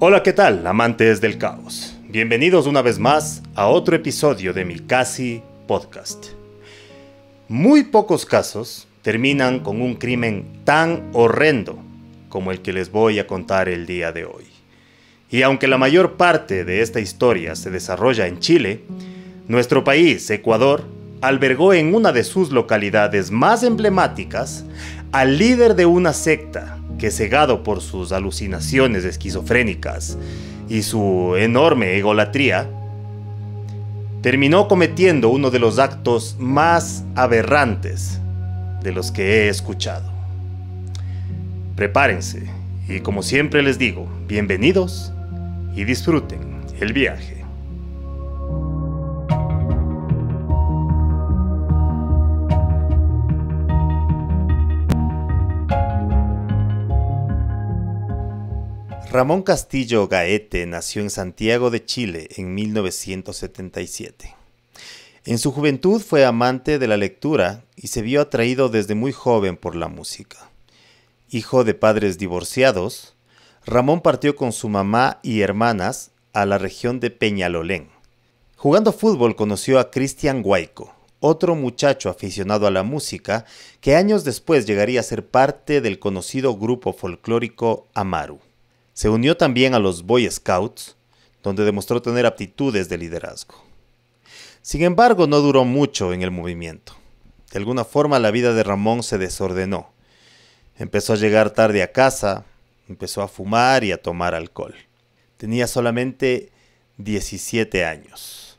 Hola, ¿qué tal, amantes del caos? Bienvenidos una vez más a otro episodio de mi casi podcast. Muy pocos casos terminan con un crimen tan horrendo como el que les voy a contar el día de hoy. Y aunque la mayor parte de esta historia se desarrolla en Chile, nuestro país, Ecuador, albergó en una de sus localidades más emblemáticas al líder de una secta que cegado por sus alucinaciones esquizofrénicas y su enorme egolatría, terminó cometiendo uno de los actos más aberrantes de los que he escuchado. Prepárense y como siempre les digo, bienvenidos y disfruten el viaje. Ramón Castillo Gaete nació en Santiago de Chile en 1977. En su juventud fue amante de la lectura y se vio atraído desde muy joven por la música. Hijo de padres divorciados, Ramón partió con su mamá y hermanas a la región de Peñalolén. Jugando fútbol conoció a Cristian Guaico, otro muchacho aficionado a la música que años después llegaría a ser parte del conocido grupo folclórico Amaru. Se unió también a los Boy Scouts, donde demostró tener aptitudes de liderazgo. Sin embargo, no duró mucho en el movimiento. De alguna forma la vida de Ramón se desordenó. Empezó a llegar tarde a casa, empezó a fumar y a tomar alcohol. Tenía solamente 17 años.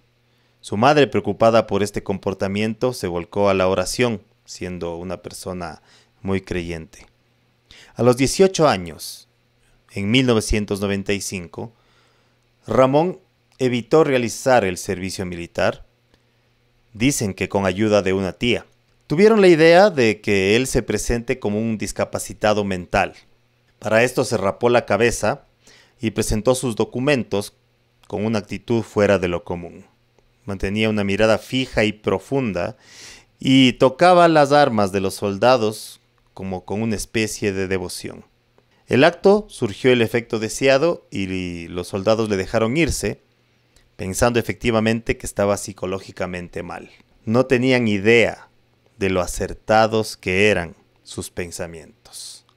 Su madre, preocupada por este comportamiento, se volcó a la oración, siendo una persona muy creyente. A los 18 años, en 1995, Ramón evitó realizar el servicio militar, dicen que con ayuda de una tía. Tuvieron la idea de que él se presente como un discapacitado mental. Para esto se rapó la cabeza y presentó sus documentos con una actitud fuera de lo común. Mantenía una mirada fija y profunda y tocaba las armas de los soldados como con una especie de devoción. El acto surgió el efecto deseado y los soldados le dejaron irse, pensando efectivamente que estaba psicológicamente mal. No tenían idea de lo acertados que eran sus pensamientos.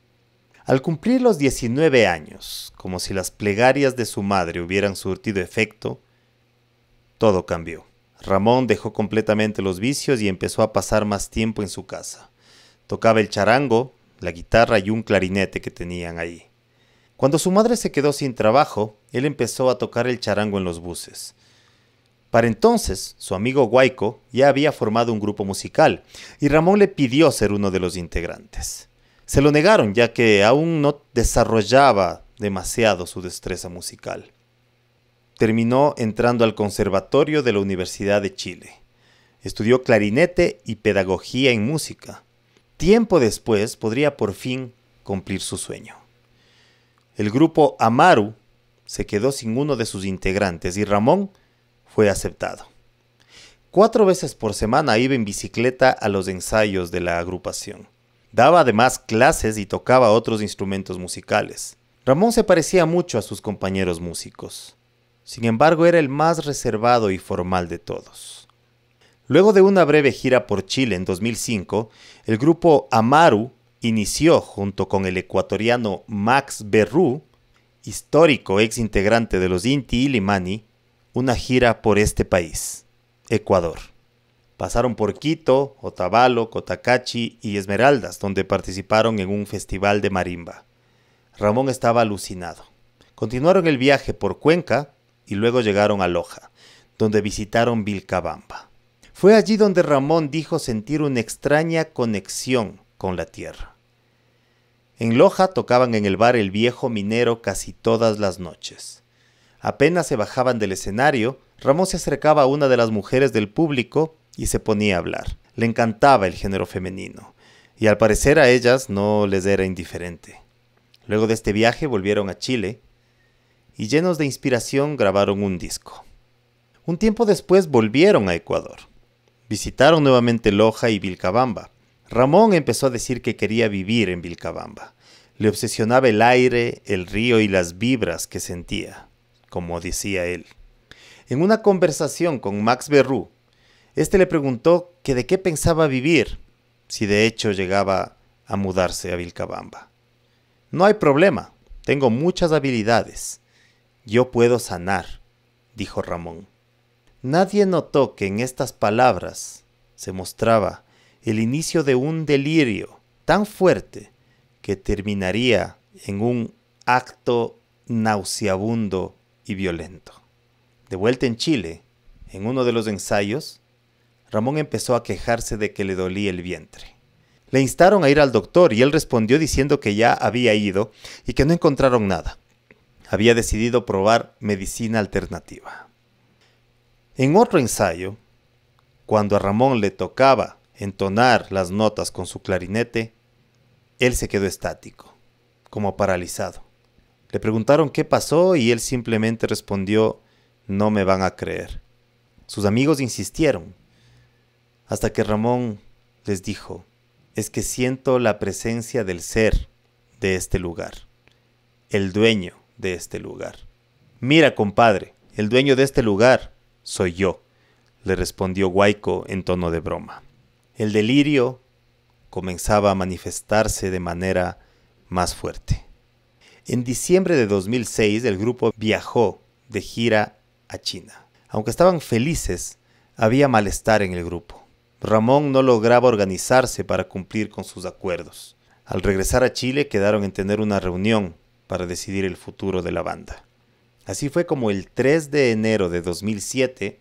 Al cumplir los 19 años, como si las plegarias de su madre hubieran surtido efecto, todo cambió. Ramón dejó completamente los vicios y empezó a pasar más tiempo en su casa. Tocaba el charango, la guitarra y un clarinete que tenían ahí. Cuando su madre se quedó sin trabajo, él empezó a tocar el charango en los buses. Para entonces, su amigo Guayco ya había formado un grupo musical y Ramón le pidió ser uno de los integrantes. Se lo negaron ya que aún no desarrollaba demasiado su destreza musical. Terminó entrando al Conservatorio de la Universidad de Chile. Estudió clarinete y pedagogía en música. Tiempo después podría por fin cumplir su sueño. El grupo Amaru se quedó sin uno de sus integrantes y Ramón fue aceptado. Cuatro veces por semana iba en bicicleta a los ensayos de la agrupación. Daba además clases y tocaba otros instrumentos musicales. Ramón se parecía mucho a sus compañeros músicos. Sin embargo, era el más reservado y formal de todos. Luego de una breve gira por Chile en 2005, el grupo Amaru inició junto con el ecuatoriano Max Berru, histórico ex integrante de los Inti Illimani, una gira por este país, Ecuador. Pasaron por Quito, Otavalo, Cotacachi y Esmeraldas, donde participaron en un festival de marimba. Ramón estaba alucinado. Continuaron el viaje por Cuenca y luego llegaron a Loja, donde visitaron Vilcabamba. Fue allí donde Ramón dijo sentir una extraña conexión con la tierra. En Loja tocaban en el bar El Viejo Minero casi todas las noches. Apenas se bajaban del escenario, Ramón se acercaba a una de las mujeres del público y se ponía a hablar. Le encantaba el género femenino, y al parecer a ellas no les era indiferente. Luego de este viaje volvieron a Chile y llenos de inspiración grabaron un disco. Un tiempo después volvieron a Ecuador Visitaron nuevamente Loja y Vilcabamba. Ramón empezó a decir que quería vivir en Vilcabamba. Le obsesionaba el aire, el río y las vibras que sentía, como decía él. En una conversación con Max Berrú, este le preguntó que de qué pensaba vivir si de hecho llegaba a mudarse a Vilcabamba. No hay problema, tengo muchas habilidades. Yo puedo sanar, dijo Ramón. Nadie notó que en estas palabras se mostraba el inicio de un delirio tan fuerte que terminaría en un acto nauseabundo y violento. De vuelta en Chile, en uno de los ensayos, Ramón empezó a quejarse de que le dolía el vientre. Le instaron a ir al doctor y él respondió diciendo que ya había ido y que no encontraron nada. Había decidido probar medicina alternativa. En otro ensayo, cuando a Ramón le tocaba entonar las notas con su clarinete, él se quedó estático, como paralizado. Le preguntaron qué pasó y él simplemente respondió, no me van a creer. Sus amigos insistieron, hasta que Ramón les dijo, es que siento la presencia del ser de este lugar, el dueño de este lugar. Mira, compadre, el dueño de este lugar soy yo, le respondió Guaico en tono de broma. El delirio comenzaba a manifestarse de manera más fuerte. En diciembre de 2006 el grupo viajó de gira a China. Aunque estaban felices, había malestar en el grupo. Ramón no lograba organizarse para cumplir con sus acuerdos. Al regresar a Chile quedaron en tener una reunión para decidir el futuro de la banda. Así fue como el 3 de enero de 2007,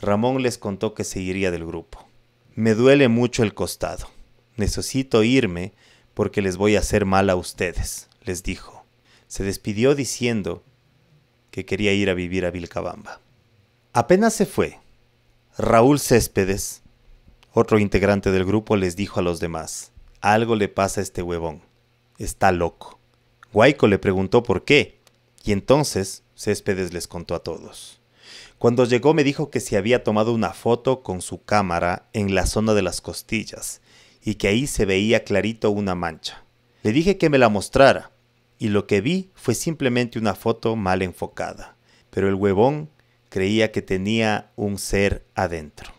Ramón les contó que se iría del grupo. Me duele mucho el costado. Necesito irme porque les voy a hacer mal a ustedes, les dijo. Se despidió diciendo que quería ir a vivir a Vilcabamba. Apenas se fue, Raúl Céspedes, otro integrante del grupo, les dijo a los demás, algo le pasa a este huevón, está loco. Guayco le preguntó por qué, y entonces Céspedes les contó a todos. Cuando llegó me dijo que se había tomado una foto con su cámara en la zona de las costillas y que ahí se veía clarito una mancha. Le dije que me la mostrara y lo que vi fue simplemente una foto mal enfocada, pero el huevón creía que tenía un ser adentro.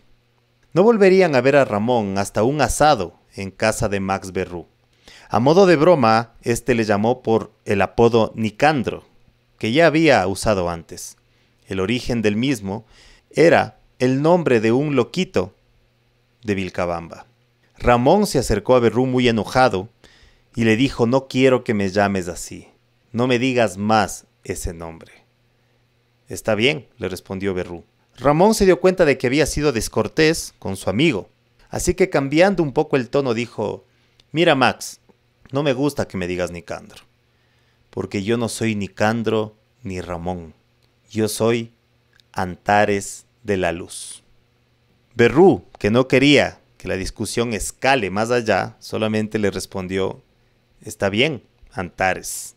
No volverían a ver a Ramón hasta un asado en casa de Max Berrú. A modo de broma, este le llamó por el apodo Nicandro, que ya había usado antes. El origen del mismo era el nombre de un loquito de Vilcabamba. Ramón se acercó a Berrú muy enojado y le dijo, no quiero que me llames así, no me digas más ese nombre. Está bien, le respondió Berrú. Ramón se dio cuenta de que había sido descortés con su amigo, así que cambiando un poco el tono dijo, mira Max, no me gusta que me digas Nicandro porque yo no soy ni Candro ni Ramón, yo soy Antares de la Luz. Berrú, que no quería que la discusión escale más allá, solamente le respondió, está bien, Antares.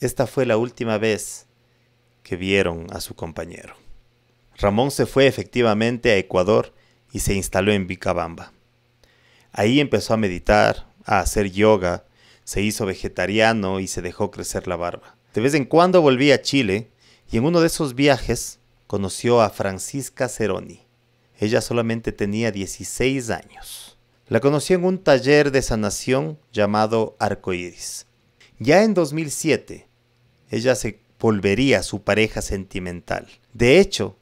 Esta fue la última vez que vieron a su compañero. Ramón se fue efectivamente a Ecuador y se instaló en Vicabamba. Ahí empezó a meditar, a hacer yoga, se hizo vegetariano y se dejó crecer la barba. De vez en cuando volvía a Chile y en uno de esos viajes conoció a Francisca Ceroni. Ella solamente tenía 16 años. La conoció en un taller de sanación llamado Arcoiris. Ya en 2007, ella se volvería su pareja sentimental. De hecho,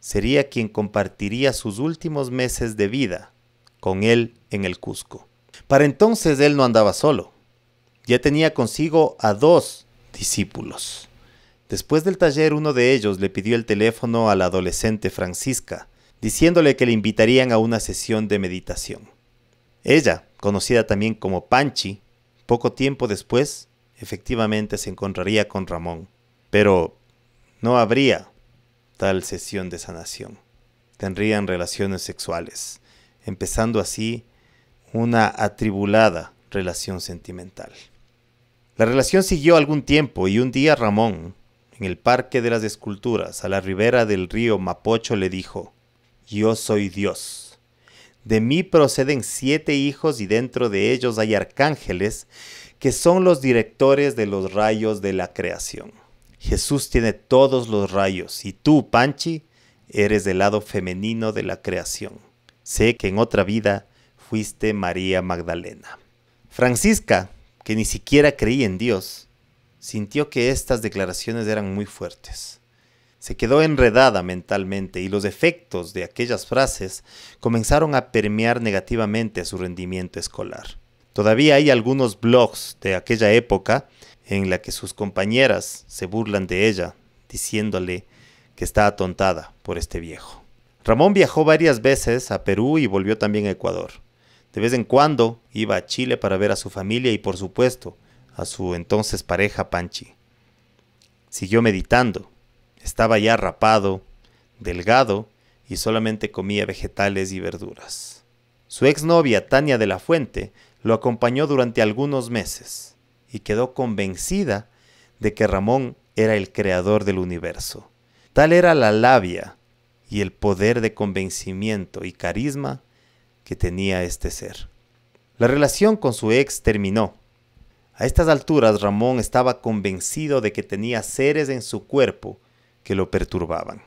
sería quien compartiría sus últimos meses de vida con él en el Cusco. Para entonces él no andaba solo ya tenía consigo a dos discípulos. Después del taller, uno de ellos le pidió el teléfono a la adolescente Francisca, diciéndole que le invitarían a una sesión de meditación. Ella, conocida también como Panchi, poco tiempo después, efectivamente se encontraría con Ramón, pero no habría tal sesión de sanación. Tendrían relaciones sexuales, empezando así una atribulada relación sentimental. La relación siguió algún tiempo y un día Ramón, en el Parque de las Esculturas, a la ribera del río Mapocho, le dijo, Yo soy Dios. De mí proceden siete hijos y dentro de ellos hay arcángeles que son los directores de los rayos de la creación. Jesús tiene todos los rayos y tú, Panchi, eres del lado femenino de la creación. Sé que en otra vida fuiste María Magdalena. Francisca, que ni siquiera creía en Dios, sintió que estas declaraciones eran muy fuertes. Se quedó enredada mentalmente y los efectos de aquellas frases comenzaron a permear negativamente su rendimiento escolar. Todavía hay algunos blogs de aquella época en la que sus compañeras se burlan de ella, diciéndole que está atontada por este viejo. Ramón viajó varias veces a Perú y volvió también a Ecuador. De vez en cuando iba a Chile para ver a su familia y por supuesto a su entonces pareja Panchi. Siguió meditando. Estaba ya rapado, delgado y solamente comía vegetales y verduras. Su exnovia Tania de la Fuente lo acompañó durante algunos meses y quedó convencida de que Ramón era el creador del universo. Tal era la labia y el poder de convencimiento y carisma que tenía este ser. La relación con su ex terminó. A estas alturas Ramón estaba convencido de que tenía seres en su cuerpo que lo perturbaban.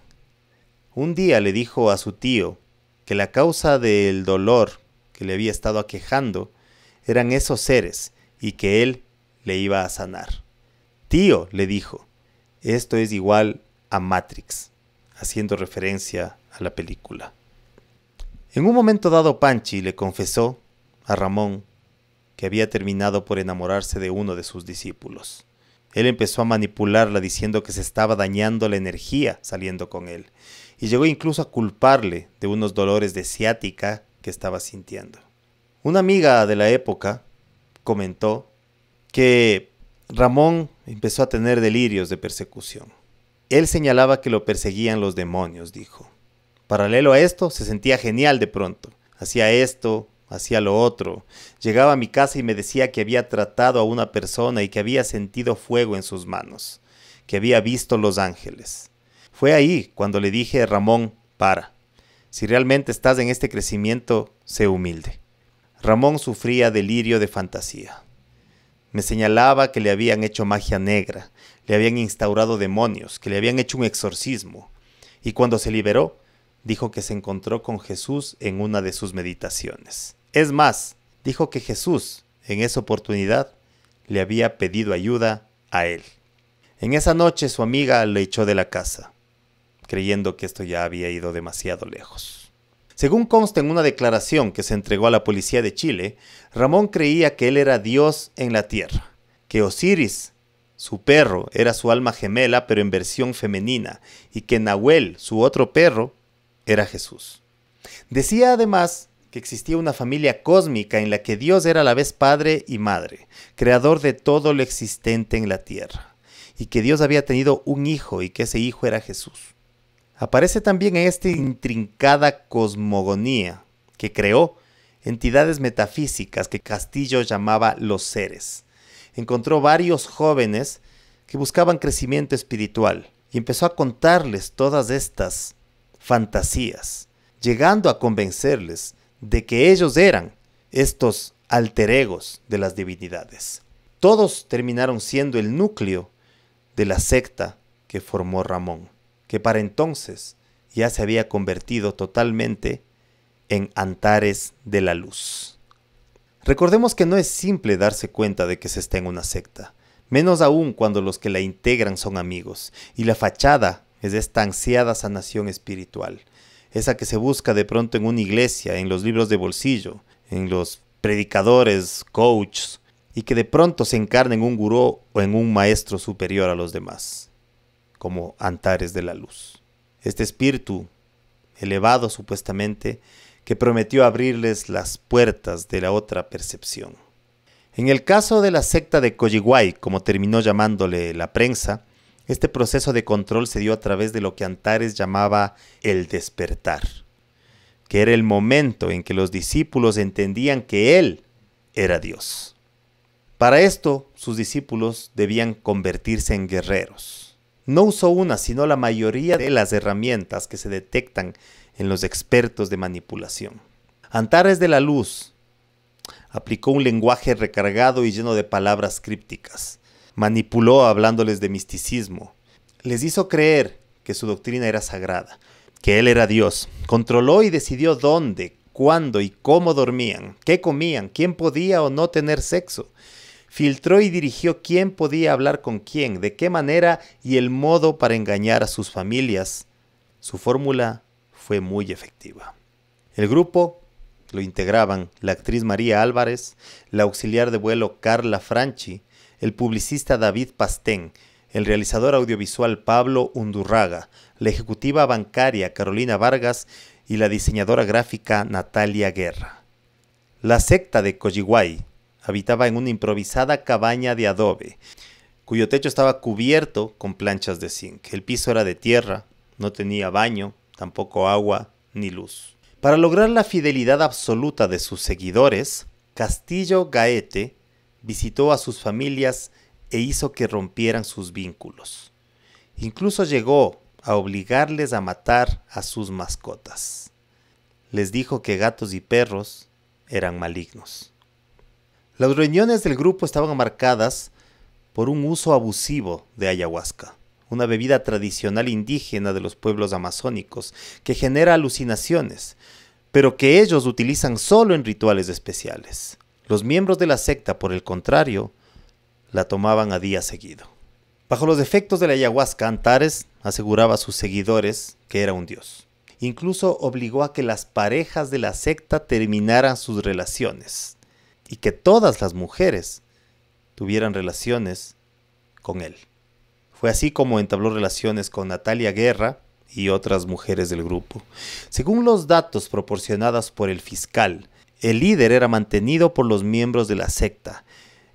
Un día le dijo a su tío que la causa del dolor que le había estado aquejando eran esos seres y que él le iba a sanar. Tío, le dijo, esto es igual a Matrix, haciendo referencia a la película. En un momento dado Panchi le confesó a Ramón que había terminado por enamorarse de uno de sus discípulos. Él empezó a manipularla diciendo que se estaba dañando la energía saliendo con él y llegó incluso a culparle de unos dolores de ciática que estaba sintiendo. Una amiga de la época comentó que Ramón empezó a tener delirios de persecución. Él señalaba que lo perseguían los demonios, dijo. Paralelo a esto, se sentía genial de pronto. Hacía esto, hacía lo otro. Llegaba a mi casa y me decía que había tratado a una persona y que había sentido fuego en sus manos, que había visto los ángeles. Fue ahí cuando le dije, Ramón, para. Si realmente estás en este crecimiento, sé humilde. Ramón sufría delirio de fantasía. Me señalaba que le habían hecho magia negra, le habían instaurado demonios, que le habían hecho un exorcismo. Y cuando se liberó, dijo que se encontró con Jesús en una de sus meditaciones. Es más, dijo que Jesús, en esa oportunidad, le había pedido ayuda a él. En esa noche su amiga le echó de la casa, creyendo que esto ya había ido demasiado lejos. Según consta en una declaración que se entregó a la policía de Chile, Ramón creía que él era Dios en la tierra, que Osiris, su perro, era su alma gemela pero en versión femenina, y que Nahuel, su otro perro, era Jesús. Decía además que existía una familia cósmica en la que Dios era a la vez padre y madre, creador de todo lo existente en la tierra, y que Dios había tenido un hijo y que ese hijo era Jesús. Aparece también en esta intrincada cosmogonía que creó entidades metafísicas que Castillo llamaba los seres. Encontró varios jóvenes que buscaban crecimiento espiritual y empezó a contarles todas estas fantasías, llegando a convencerles de que ellos eran estos alteregos de las divinidades. Todos terminaron siendo el núcleo de la secta que formó Ramón, que para entonces ya se había convertido totalmente en Antares de la Luz. Recordemos que no es simple darse cuenta de que se está en una secta, menos aún cuando los que la integran son amigos, y la fachada es esta ansiada sanación espiritual, esa que se busca de pronto en una iglesia, en los libros de bolsillo, en los predicadores, coaches, y que de pronto se encarna en un gurú o en un maestro superior a los demás, como antares de la luz. Este espíritu, elevado supuestamente, que prometió abrirles las puertas de la otra percepción. En el caso de la secta de Kojiwai, como terminó llamándole la prensa, este proceso de control se dio a través de lo que Antares llamaba el despertar, que era el momento en que los discípulos entendían que Él era Dios. Para esto, sus discípulos debían convertirse en guerreros. No usó una, sino la mayoría de las herramientas que se detectan en los expertos de manipulación. Antares de la Luz aplicó un lenguaje recargado y lleno de palabras crípticas manipuló hablándoles de misticismo. Les hizo creer que su doctrina era sagrada, que él era Dios. Controló y decidió dónde, cuándo y cómo dormían, qué comían, quién podía o no tener sexo. Filtró y dirigió quién podía hablar con quién, de qué manera y el modo para engañar a sus familias. Su fórmula fue muy efectiva. El grupo lo integraban la actriz María Álvarez, la auxiliar de vuelo Carla Franchi, el publicista David Pastén, el realizador audiovisual Pablo Undurraga, la ejecutiva bancaria Carolina Vargas y la diseñadora gráfica Natalia Guerra. La secta de Colliguay habitaba en una improvisada cabaña de adobe, cuyo techo estaba cubierto con planchas de zinc. El piso era de tierra, no tenía baño, tampoco agua ni luz. Para lograr la fidelidad absoluta de sus seguidores, Castillo Gaete visitó a sus familias e hizo que rompieran sus vínculos. Incluso llegó a obligarles a matar a sus mascotas. Les dijo que gatos y perros eran malignos. Las reuniones del grupo estaban marcadas por un uso abusivo de ayahuasca, una bebida tradicional indígena de los pueblos amazónicos que genera alucinaciones, pero que ellos utilizan solo en rituales especiales. Los miembros de la secta, por el contrario, la tomaban a día seguido. Bajo los efectos de la ayahuasca, Antares aseguraba a sus seguidores que era un dios. Incluso obligó a que las parejas de la secta terminaran sus relaciones y que todas las mujeres tuvieran relaciones con él. Fue así como entabló relaciones con Natalia Guerra y otras mujeres del grupo. Según los datos proporcionados por el fiscal, el líder era mantenido por los miembros de la secta.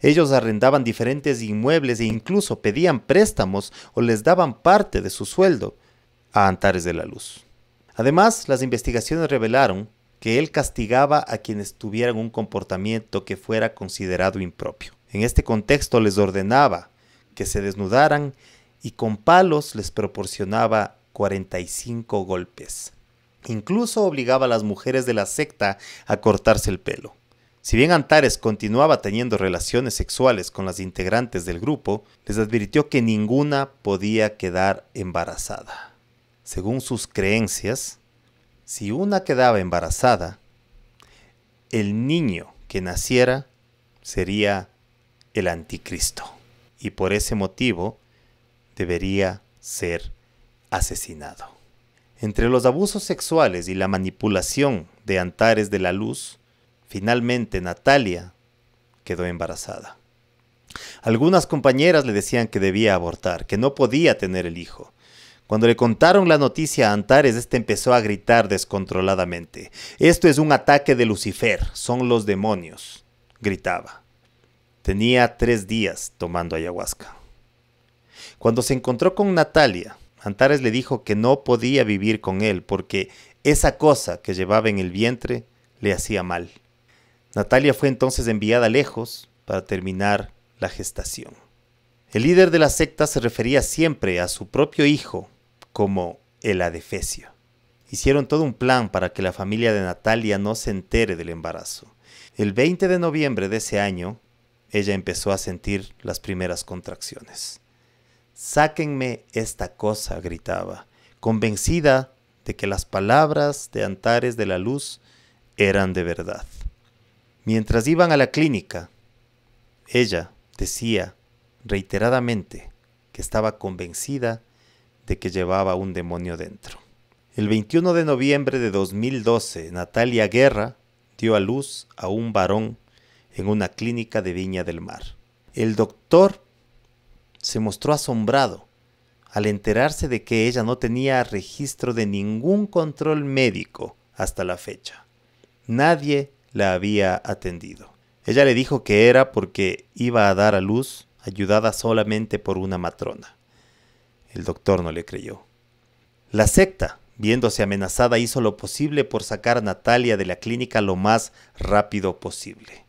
Ellos arrendaban diferentes inmuebles e incluso pedían préstamos o les daban parte de su sueldo a Antares de la Luz. Además, las investigaciones revelaron que él castigaba a quienes tuvieran un comportamiento que fuera considerado impropio. En este contexto les ordenaba que se desnudaran y con palos les proporcionaba 45 golpes. Incluso obligaba a las mujeres de la secta a cortarse el pelo. Si bien Antares continuaba teniendo relaciones sexuales con las integrantes del grupo, les advirtió que ninguna podía quedar embarazada. Según sus creencias, si una quedaba embarazada, el niño que naciera sería el anticristo y por ese motivo debería ser asesinado. Entre los abusos sexuales y la manipulación de Antares de la Luz, finalmente Natalia quedó embarazada. Algunas compañeras le decían que debía abortar, que no podía tener el hijo. Cuando le contaron la noticia a Antares, este empezó a gritar descontroladamente. Esto es un ataque de Lucifer, son los demonios, gritaba. Tenía tres días tomando ayahuasca. Cuando se encontró con Natalia, Antares le dijo que no podía vivir con él porque esa cosa que llevaba en el vientre le hacía mal. Natalia fue entonces enviada lejos para terminar la gestación. El líder de la secta se refería siempre a su propio hijo como el adefesio. Hicieron todo un plan para que la familia de Natalia no se entere del embarazo. El 20 de noviembre de ese año, ella empezó a sentir las primeras contracciones. Sáquenme esta cosa, gritaba, convencida de que las palabras de Antares de la Luz eran de verdad. Mientras iban a la clínica, ella decía reiteradamente que estaba convencida de que llevaba un demonio dentro. El 21 de noviembre de 2012, Natalia Guerra dio a luz a un varón en una clínica de Viña del Mar. El doctor se mostró asombrado al enterarse de que ella no tenía registro de ningún control médico hasta la fecha. Nadie la había atendido. Ella le dijo que era porque iba a dar a luz ayudada solamente por una matrona. El doctor no le creyó. La secta, viéndose amenazada, hizo lo posible por sacar a Natalia de la clínica lo más rápido posible.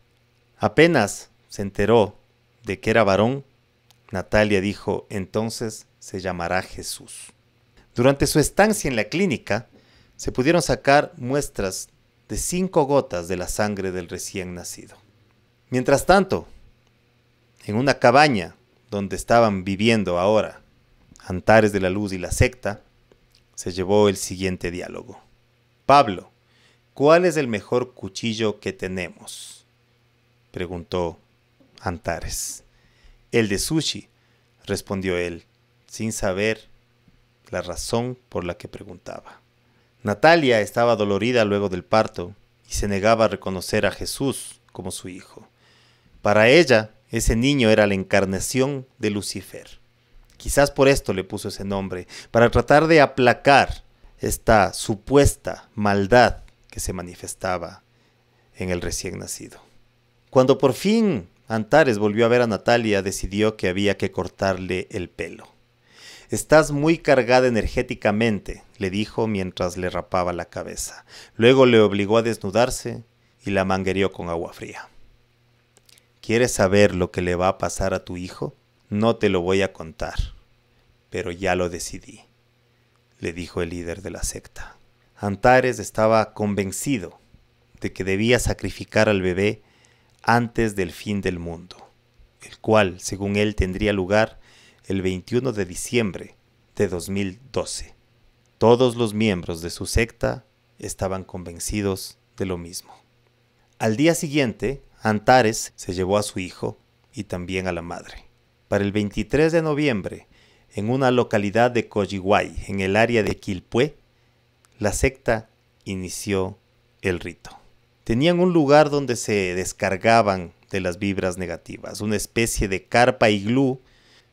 Apenas se enteró de que era varón, Natalia dijo, entonces se llamará Jesús. Durante su estancia en la clínica, se pudieron sacar muestras de cinco gotas de la sangre del recién nacido. Mientras tanto, en una cabaña donde estaban viviendo ahora Antares de la Luz y la secta, se llevó el siguiente diálogo. Pablo, ¿cuál es el mejor cuchillo que tenemos? preguntó Antares. El de sushi, respondió él, sin saber la razón por la que preguntaba. Natalia estaba dolorida luego del parto y se negaba a reconocer a Jesús como su hijo. Para ella, ese niño era la encarnación de Lucifer. Quizás por esto le puso ese nombre, para tratar de aplacar esta supuesta maldad que se manifestaba en el recién nacido. Cuando por fin Antares volvió a ver a Natalia, decidió que había que cortarle el pelo. Estás muy cargada energéticamente, le dijo mientras le rapaba la cabeza. Luego le obligó a desnudarse y la manguereó con agua fría. ¿Quieres saber lo que le va a pasar a tu hijo? No te lo voy a contar, pero ya lo decidí, le dijo el líder de la secta. Antares estaba convencido de que debía sacrificar al bebé antes del fin del mundo, el cual, según él, tendría lugar el 21 de diciembre de 2012. Todos los miembros de su secta estaban convencidos de lo mismo. Al día siguiente, Antares se llevó a su hijo y también a la madre. Para el 23 de noviembre, en una localidad de Coyihuay, en el área de Quilpué, la secta inició el rito tenían un lugar donde se descargaban de las vibras negativas, una especie de carpa y glú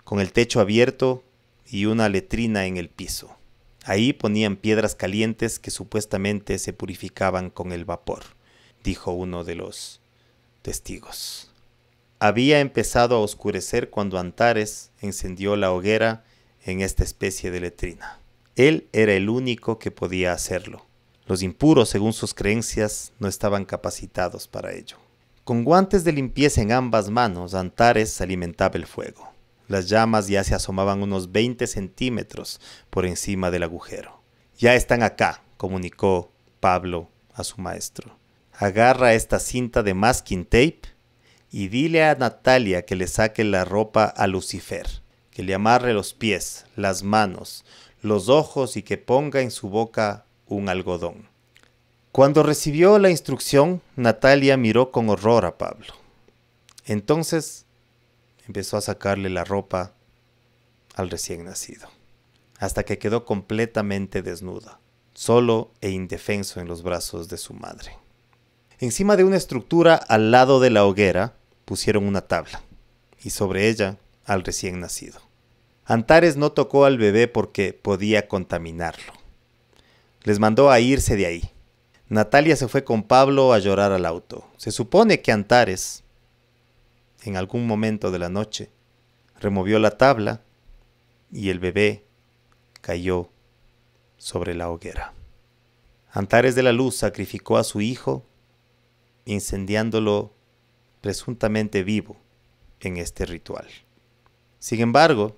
con el techo abierto y una letrina en el piso. Ahí ponían piedras calientes que supuestamente se purificaban con el vapor, dijo uno de los testigos. Había empezado a oscurecer cuando Antares encendió la hoguera en esta especie de letrina. Él era el único que podía hacerlo. Los impuros, según sus creencias, no estaban capacitados para ello. Con guantes de limpieza en ambas manos, Antares alimentaba el fuego. Las llamas ya se asomaban unos 20 centímetros por encima del agujero. Ya están acá, comunicó Pablo a su maestro. Agarra esta cinta de masking tape y dile a Natalia que le saque la ropa a Lucifer, que le amarre los pies, las manos, los ojos y que ponga en su boca un algodón. Cuando recibió la instrucción, Natalia miró con horror a Pablo. Entonces empezó a sacarle la ropa al recién nacido, hasta que quedó completamente desnuda, solo e indefenso en los brazos de su madre. Encima de una estructura al lado de la hoguera pusieron una tabla, y sobre ella al recién nacido. Antares no tocó al bebé porque podía contaminarlo les mandó a irse de ahí. Natalia se fue con Pablo a llorar al auto. Se supone que Antares, en algún momento de la noche, removió la tabla y el bebé cayó sobre la hoguera. Antares de la Luz sacrificó a su hijo, incendiándolo presuntamente vivo en este ritual. Sin embargo,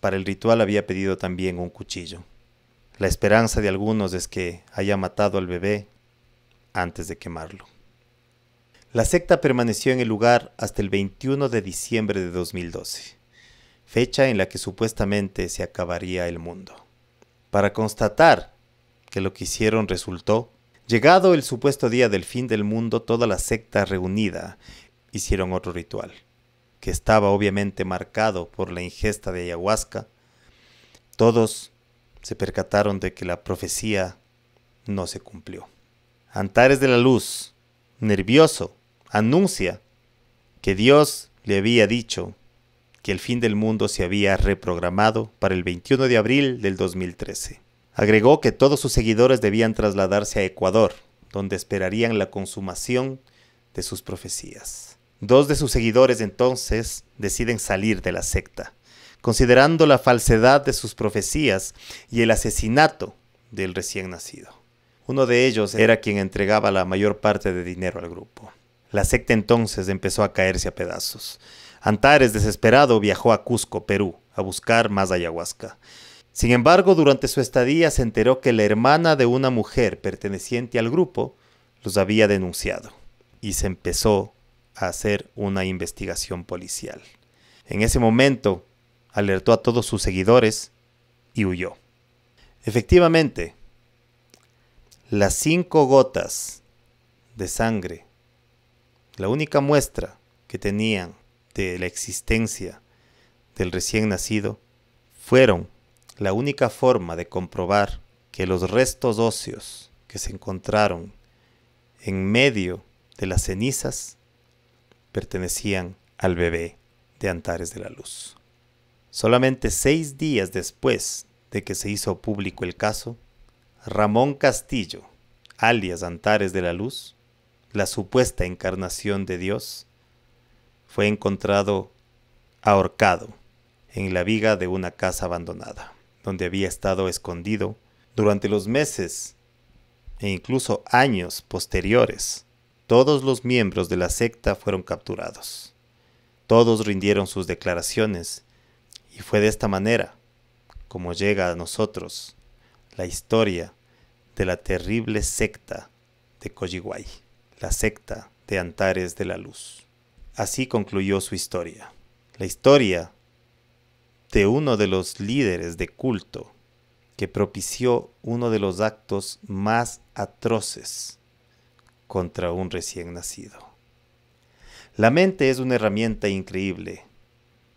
para el ritual había pedido también un cuchillo. La esperanza de algunos es que haya matado al bebé antes de quemarlo. La secta permaneció en el lugar hasta el 21 de diciembre de 2012, fecha en la que supuestamente se acabaría el mundo. Para constatar que lo que hicieron resultó, llegado el supuesto día del fin del mundo, toda la secta reunida hicieron otro ritual, que estaba obviamente marcado por la ingesta de ayahuasca. Todos se percataron de que la profecía no se cumplió. Antares de la Luz, nervioso, anuncia que Dios le había dicho que el fin del mundo se había reprogramado para el 21 de abril del 2013. Agregó que todos sus seguidores debían trasladarse a Ecuador, donde esperarían la consumación de sus profecías. Dos de sus seguidores entonces deciden salir de la secta considerando la falsedad de sus profecías y el asesinato del recién nacido. Uno de ellos era quien entregaba la mayor parte de dinero al grupo. La secta entonces empezó a caerse a pedazos. Antares, desesperado, viajó a Cusco, Perú, a buscar más ayahuasca. Sin embargo, durante su estadía se enteró que la hermana de una mujer perteneciente al grupo los había denunciado y se empezó a hacer una investigación policial. En ese momento, alertó a todos sus seguidores y huyó. Efectivamente, las cinco gotas de sangre, la única muestra que tenían de la existencia del recién nacido, fueron la única forma de comprobar que los restos óseos que se encontraron en medio de las cenizas pertenecían al bebé de Antares de la Luz. Solamente seis días después de que se hizo público el caso, Ramón Castillo, alias Antares de la Luz, la supuesta encarnación de Dios, fue encontrado ahorcado en la viga de una casa abandonada, donde había estado escondido durante los meses e incluso años posteriores. Todos los miembros de la secta fueron capturados. Todos rindieron sus declaraciones y fue de esta manera como llega a nosotros la historia de la terrible secta de Kojiwai, la secta de Antares de la Luz. Así concluyó su historia. La historia de uno de los líderes de culto que propició uno de los actos más atroces contra un recién nacido. La mente es una herramienta increíble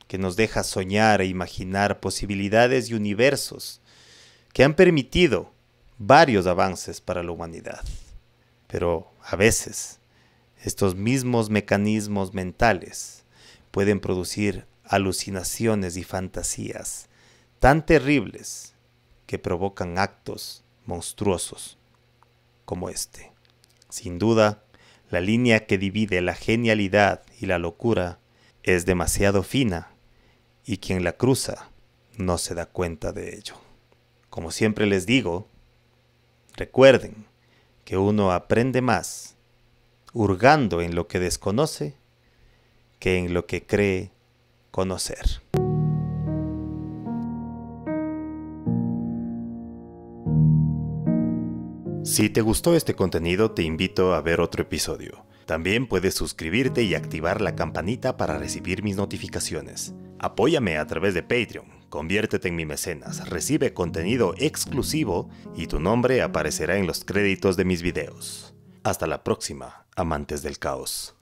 que nos deja soñar e imaginar posibilidades y universos que han permitido varios avances para la humanidad. Pero a veces estos mismos mecanismos mentales pueden producir alucinaciones y fantasías tan terribles que provocan actos monstruosos como este. Sin duda, la línea que divide la genialidad y la locura es demasiado fina y quien la cruza no se da cuenta de ello. Como siempre les digo, recuerden que uno aprende más hurgando en lo que desconoce que en lo que cree conocer. Si te gustó este contenido te invito a ver otro episodio. También puedes suscribirte y activar la campanita para recibir mis notificaciones. Apóyame a través de Patreon, conviértete en mi mecenas, recibe contenido exclusivo y tu nombre aparecerá en los créditos de mis videos. Hasta la próxima, amantes del caos.